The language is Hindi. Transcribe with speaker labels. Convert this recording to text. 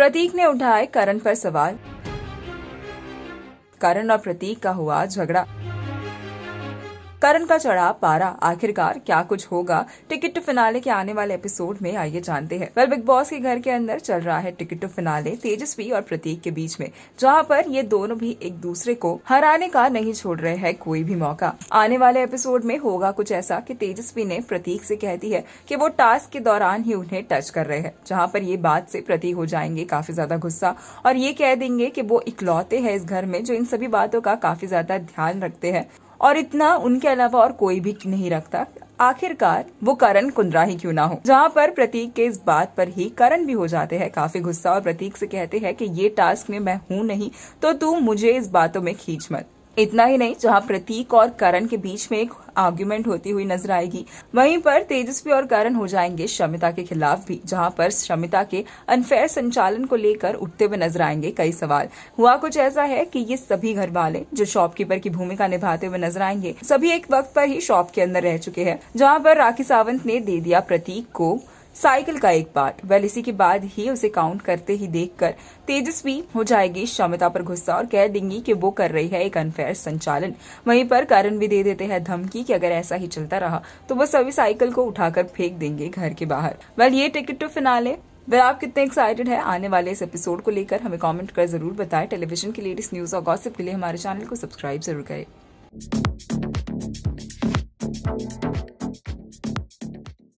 Speaker 1: प्रतीक ने उठाए करण पर सवाल करण और प्रतीक का हुआ झगड़ा करण का चढ़ा पारा आखिरकार क्या कुछ होगा टिकट टू फिनाले के आने वाले एपिसोड में आइए जानते हैं वेल बिग बॉस के घर के अंदर चल रहा है टिकट टू फिनाले तेजस्वी और प्रतीक के बीच में जहाँ पर ये दोनों भी एक दूसरे को हराने का नहीं छोड़ रहे हैं कोई भी मौका आने वाले एपिसोड में होगा कुछ ऐसा की तेजस्वी ने प्रतीक से कहती है की वो टास्क के दौरान ही उन्हें टच कर रहे हैं जहाँ पर ये बात से प्रतीक हो जाएंगे काफी ज्यादा गुस्सा और ये कह देंगे की वो इकलौते है इस घर में जो इन सभी बातों का काफी ज्यादा ध्यान रखते हैं और इतना उनके अलावा और कोई भी नहीं रखता आखिरकार वो करण कुंद्रा ही क्यों ना हो जहाँ पर प्रतीक के इस बात पर ही करण भी हो जाते हैं काफी गुस्सा और प्रतीक से कहते हैं कि ये टास्क में मैं हूँ नहीं तो तू मुझे इस बातों में खींच मत इतना ही नहीं जहां प्रतीक और करण के बीच में एक आर्ग्यूमेंट होती हुई नजर आएगी वहीं पर तेजस्वी और करण हो जाएंगे शमिता के खिलाफ भी जहां पर शमिता के अनफेयर संचालन को लेकर उठते हुए नजर आएंगे कई सवाल हुआ कुछ ऐसा है कि ये सभी घर वाले जो शॉपकीपर की भूमिका निभाते हुए नजर आएंगे सभी एक वक्त पर ही शॉप के अंदर रह चुके हैं जहाँ पर राखी सावंत ने दे दिया प्रतीक को साइकिल का एक पार्ट वेल इसी के बाद ही उसे काउंट करते ही देखकर तेजस्वी हो जाएगी क्षमता पर गुस्सा और कह देंगी कि वो कर रही है एक अनफेयर संचालन वहीं पर कारण भी दे देते हैं धमकी कि अगर ऐसा ही चलता रहा तो वो सभी साइकिल को उठाकर फेंक देंगे घर के बाहर वेल ये टिकट टू फिनाले वेल आप कितने एक्साइटेड है आने वाले इस एपिसोड को लेकर हमें कॉमेंट कर जरूर बताए टेलीविजन की लेटेस्ट न्यूज और गॉसिप के लिए हमारे चैनल को सब्सक्राइब जरूर करें